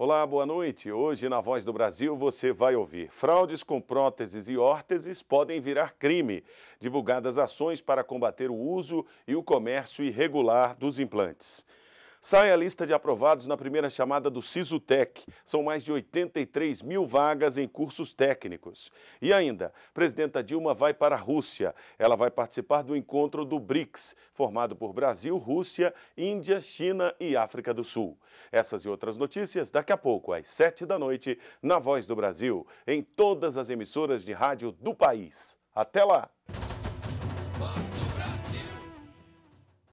Olá, boa noite. Hoje, na Voz do Brasil, você vai ouvir: fraudes com próteses e órteses podem virar crime, divulgadas ações para combater o uso e o comércio irregular dos implantes. Sai a lista de aprovados na primeira chamada do SISUTEC. São mais de 83 mil vagas em cursos técnicos. E ainda, presidenta Dilma vai para a Rússia. Ela vai participar do encontro do BRICS, formado por Brasil, Rússia, Índia, China e África do Sul. Essas e outras notícias daqui a pouco, às 7 da noite, na Voz do Brasil, em todas as emissoras de rádio do país. Até lá!